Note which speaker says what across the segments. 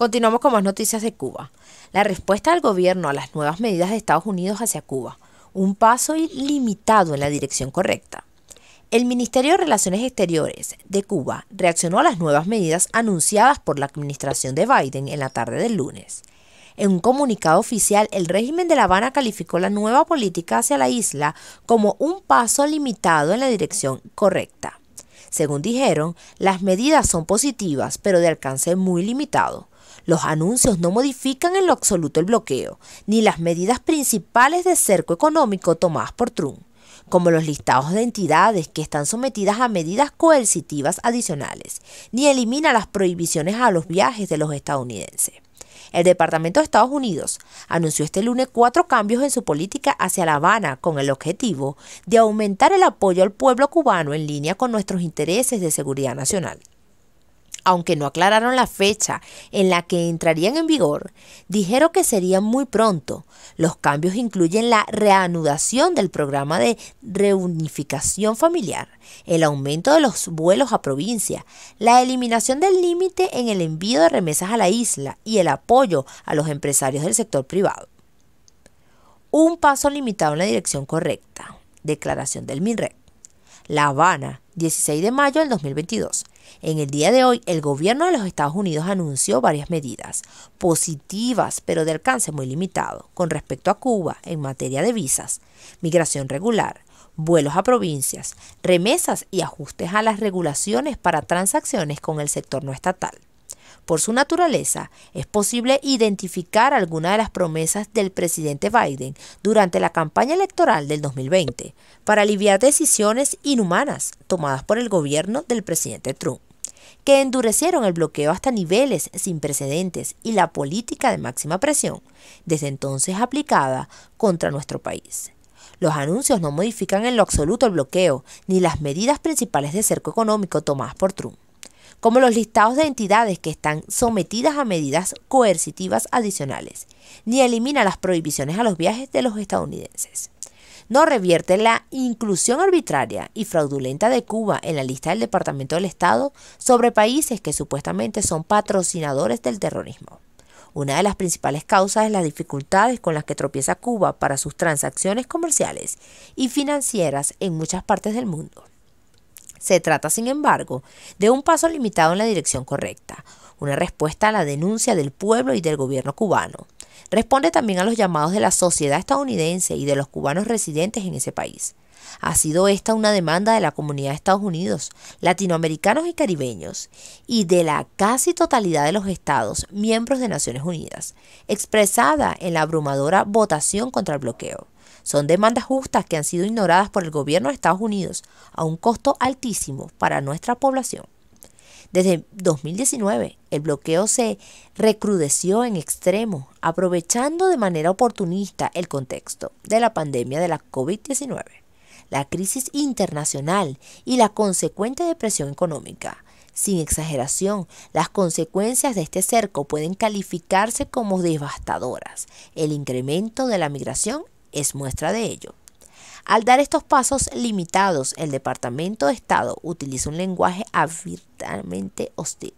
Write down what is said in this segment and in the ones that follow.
Speaker 1: Continuamos con más noticias de Cuba. La respuesta del gobierno a las nuevas medidas de Estados Unidos hacia Cuba. Un paso ilimitado en la dirección correcta. El Ministerio de Relaciones Exteriores de Cuba reaccionó a las nuevas medidas anunciadas por la administración de Biden en la tarde del lunes. En un comunicado oficial, el régimen de La Habana calificó la nueva política hacia la isla como un paso limitado en la dirección correcta. Según dijeron, las medidas son positivas, pero de alcance muy limitado. Los anuncios no modifican en lo absoluto el bloqueo, ni las medidas principales de cerco económico tomadas por Trump, como los listados de entidades que están sometidas a medidas coercitivas adicionales, ni elimina las prohibiciones a los viajes de los estadounidenses. El Departamento de Estados Unidos anunció este lunes cuatro cambios en su política hacia La Habana con el objetivo de aumentar el apoyo al pueblo cubano en línea con nuestros intereses de seguridad nacional aunque no aclararon la fecha en la que entrarían en vigor, dijeron que sería muy pronto. Los cambios incluyen la reanudación del programa de reunificación familiar, el aumento de los vuelos a provincia, la eliminación del límite en el envío de remesas a la isla y el apoyo a los empresarios del sector privado. Un paso limitado en la dirección correcta. Declaración del MINREC. La Habana, 16 de mayo del 2022. En el día de hoy, el gobierno de los Estados Unidos anunció varias medidas positivas, pero de alcance muy limitado, con respecto a Cuba en materia de visas, migración regular, vuelos a provincias, remesas y ajustes a las regulaciones para transacciones con el sector no estatal. Por su naturaleza, es posible identificar algunas de las promesas del presidente Biden durante la campaña electoral del 2020 para aliviar decisiones inhumanas tomadas por el gobierno del presidente Trump que endurecieron el bloqueo hasta niveles sin precedentes y la política de máxima presión, desde entonces aplicada contra nuestro país. Los anuncios no modifican en lo absoluto el bloqueo ni las medidas principales de cerco económico tomadas por Trump como los listados de entidades que están sometidas a medidas coercitivas adicionales, ni elimina las prohibiciones a los viajes de los estadounidenses. No revierte la inclusión arbitraria y fraudulenta de Cuba en la lista del Departamento del Estado sobre países que supuestamente son patrocinadores del terrorismo. Una de las principales causas es las dificultades con las que tropieza Cuba para sus transacciones comerciales y financieras en muchas partes del mundo. Se trata, sin embargo, de un paso limitado en la dirección correcta, una respuesta a la denuncia del pueblo y del gobierno cubano. Responde también a los llamados de la sociedad estadounidense y de los cubanos residentes en ese país. Ha sido esta una demanda de la comunidad de Estados Unidos, latinoamericanos y caribeños, y de la casi totalidad de los estados miembros de Naciones Unidas, expresada en la abrumadora votación contra el bloqueo. Son demandas justas que han sido ignoradas por el gobierno de Estados Unidos a un costo altísimo para nuestra población. Desde 2019, el bloqueo se recrudeció en extremo, aprovechando de manera oportunista el contexto de la pandemia de la COVID-19, la crisis internacional y la consecuente depresión económica. Sin exageración, las consecuencias de este cerco pueden calificarse como devastadoras. El incremento de la migración es muestra de ello. Al dar estos pasos limitados, el Departamento de Estado utiliza un lenguaje abiertamente hostil,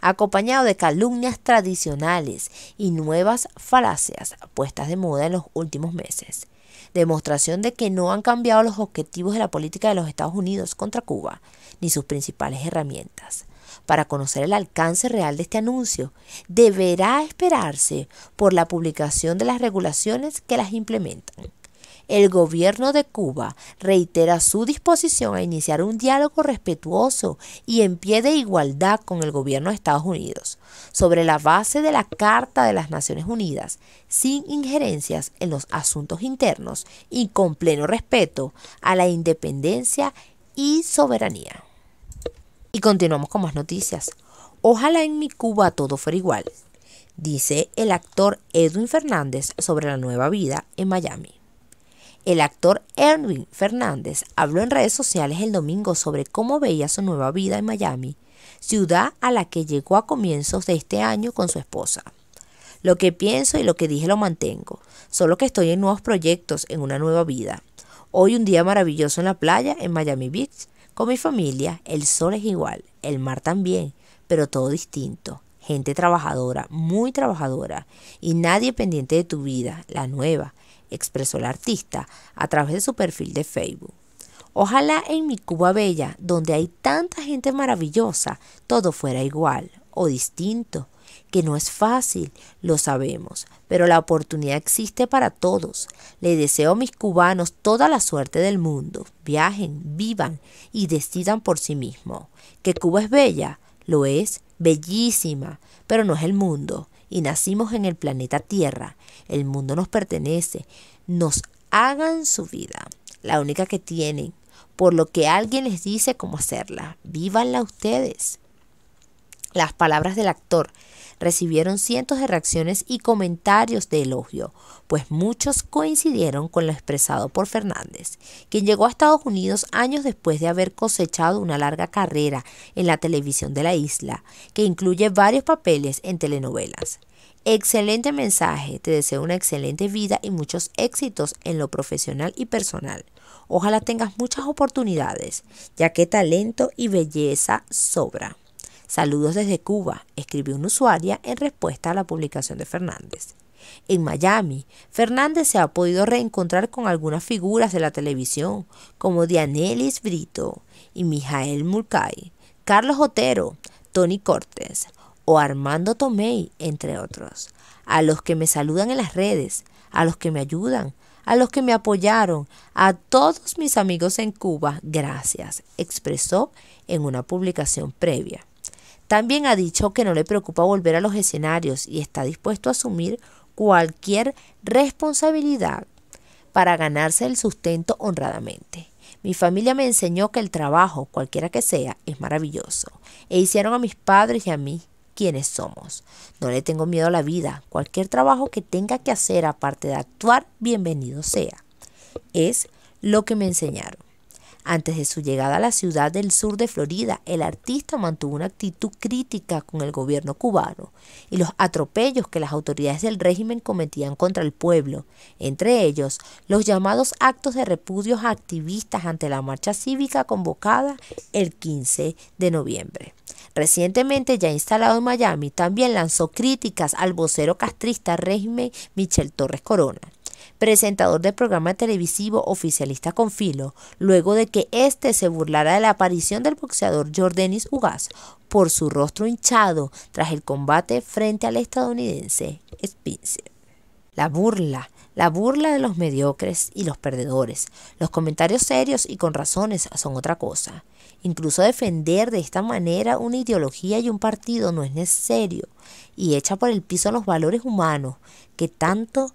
Speaker 1: acompañado de calumnias tradicionales y nuevas falacias puestas de moda en los últimos meses, demostración de que no han cambiado los objetivos de la política de los Estados Unidos contra Cuba, ni sus principales herramientas. Para conocer el alcance real de este anuncio, deberá esperarse por la publicación de las regulaciones que las implementan. El gobierno de Cuba reitera su disposición a iniciar un diálogo respetuoso y en pie de igualdad con el gobierno de Estados Unidos, sobre la base de la Carta de las Naciones Unidas, sin injerencias en los asuntos internos y con pleno respeto a la independencia y soberanía. Y continuamos con más noticias. Ojalá en mi Cuba todo fuera igual, dice el actor Edwin Fernández sobre la nueva vida en Miami. El actor Edwin Fernández habló en redes sociales el domingo sobre cómo veía su nueva vida en Miami, ciudad a la que llegó a comienzos de este año con su esposa. Lo que pienso y lo que dije lo mantengo, solo que estoy en nuevos proyectos, en una nueva vida. Hoy un día maravilloso en la playa en Miami Beach, con mi familia el sol es igual, el mar también, pero todo distinto. Gente trabajadora, muy trabajadora, y nadie pendiente de tu vida, la nueva, expresó la artista a través de su perfil de Facebook. Ojalá en mi Cuba Bella, donde hay tanta gente maravillosa, todo fuera igual o distinto que no es fácil, lo sabemos, pero la oportunidad existe para todos. Le deseo a mis cubanos toda la suerte del mundo. Viajen, vivan y decidan por sí mismos. Que Cuba es bella, lo es, bellísima, pero no es el mundo. Y nacimos en el planeta Tierra. El mundo nos pertenece. Nos hagan su vida, la única que tienen, por lo que alguien les dice cómo hacerla. Vívanla ustedes las palabras del actor recibieron cientos de reacciones y comentarios de elogio, pues muchos coincidieron con lo expresado por Fernández, quien llegó a Estados Unidos años después de haber cosechado una larga carrera en la televisión de la isla, que incluye varios papeles en telenovelas. Excelente mensaje, te deseo una excelente vida y muchos éxitos en lo profesional y personal. Ojalá tengas muchas oportunidades, ya que talento y belleza sobra. Saludos desde Cuba, escribió una usuaria en respuesta a la publicación de Fernández. En Miami, Fernández se ha podido reencontrar con algunas figuras de la televisión, como Dianelis Brito y Mijael Mulcahy, Carlos Otero, Tony Cortés o Armando Tomei, entre otros, a los que me saludan en las redes, a los que me ayudan, a los que me apoyaron, a todos mis amigos en Cuba, gracias, expresó en una publicación previa. También ha dicho que no le preocupa volver a los escenarios y está dispuesto a asumir cualquier responsabilidad para ganarse el sustento honradamente. Mi familia me enseñó que el trabajo, cualquiera que sea, es maravilloso. E hicieron a mis padres y a mí quienes somos. No le tengo miedo a la vida. Cualquier trabajo que tenga que hacer aparte de actuar, bienvenido sea. Es lo que me enseñaron. Antes de su llegada a la ciudad del sur de Florida, el artista mantuvo una actitud crítica con el gobierno cubano y los atropellos que las autoridades del régimen cometían contra el pueblo, entre ellos los llamados actos de repudios a activistas ante la marcha cívica convocada el 15 de noviembre. Recientemente, ya instalado en Miami, también lanzó críticas al vocero castrista régimen Michel Torres Corona, presentador del programa televisivo oficialista con filo, luego de que éste se burlara de la aparición del boxeador Jordanis Ugas por su rostro hinchado tras el combate frente al estadounidense Spincer. La burla, la burla de los mediocres y los perdedores. Los comentarios serios y con razones son otra cosa. Incluso defender de esta manera una ideología y un partido no es necesario y echa por el piso los valores humanos que tanto